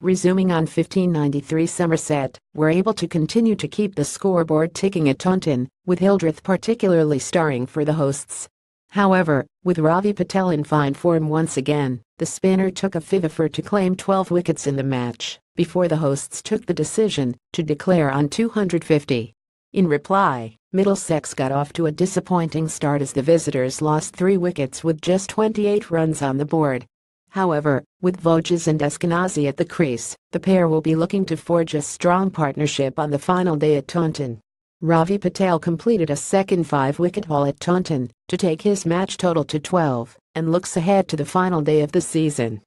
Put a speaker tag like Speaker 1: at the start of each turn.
Speaker 1: resuming on 1593 Somerset, were able to continue to keep the scoreboard ticking at Taunton, with Hildreth particularly starring for the hosts. However, with Ravi Patel in fine form once again, the spinner took a fivifer to claim 12 wickets in the match, before the hosts took the decision to declare on 250. In reply, Middlesex got off to a disappointing start as the visitors lost three wickets with just 28 runs on the board, However, with Voges and Eskenazi at the crease, the pair will be looking to forge a strong partnership on the final day at Taunton. Ravi Patel completed a second five-wicket haul at Taunton to take his match total to 12 and looks ahead to the final day of the season.